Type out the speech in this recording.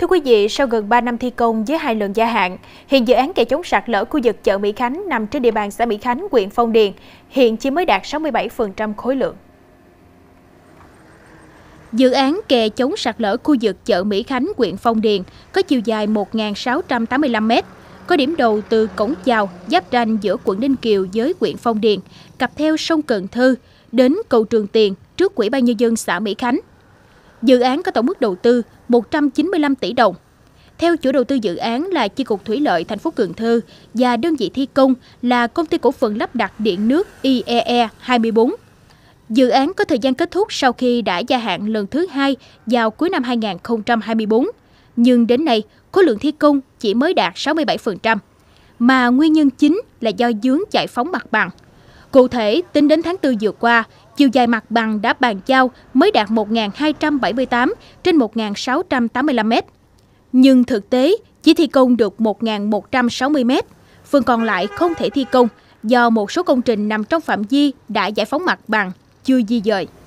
Thưa quý vị, sau gần 3 năm thi công với hai lần gia hạn, hiện dự án kè chống sạt lở khu vực chợ Mỹ Khánh nằm trên địa bàn xã Mỹ Khánh, huyện Phong Điền, hiện chỉ mới đạt 67% khối lượng. Dự án kè chống sạt lở khu vực chợ Mỹ Khánh, huyện Phong Điền có chiều dài 1.685m, có điểm đầu từ cổng chào giáp ranh giữa quận Ninh Kiều với huyện Phong Điền, cặp theo sông Cần Thơ đến cầu Trường Tiền trước Quỹ ban nhân dân xã Mỹ Khánh. Dự án có tổng mức đầu tư 195 tỷ đồng. Theo chủ đầu tư dự án là Chi cục Thủy lợi thành phố Cần Thơ và đơn vị thi công là công ty cổ phần lắp đặt điện nước IEE 24. E dự án có thời gian kết thúc sau khi đã gia hạn lần thứ hai vào cuối năm 2024, nhưng đến nay khối lượng thi công chỉ mới đạt 67%, mà nguyên nhân chính là do dướng giải phóng mặt bằng – Cụ thể, tính đến tháng 4 vừa qua, chiều dài mặt bằng đã bàn giao mới đạt 1.278 trên 1.685 m. Nhưng thực tế chỉ thi công được 1.160 m, phần còn lại không thể thi công do một số công trình nằm trong phạm vi đã giải phóng mặt bằng, chưa di dời.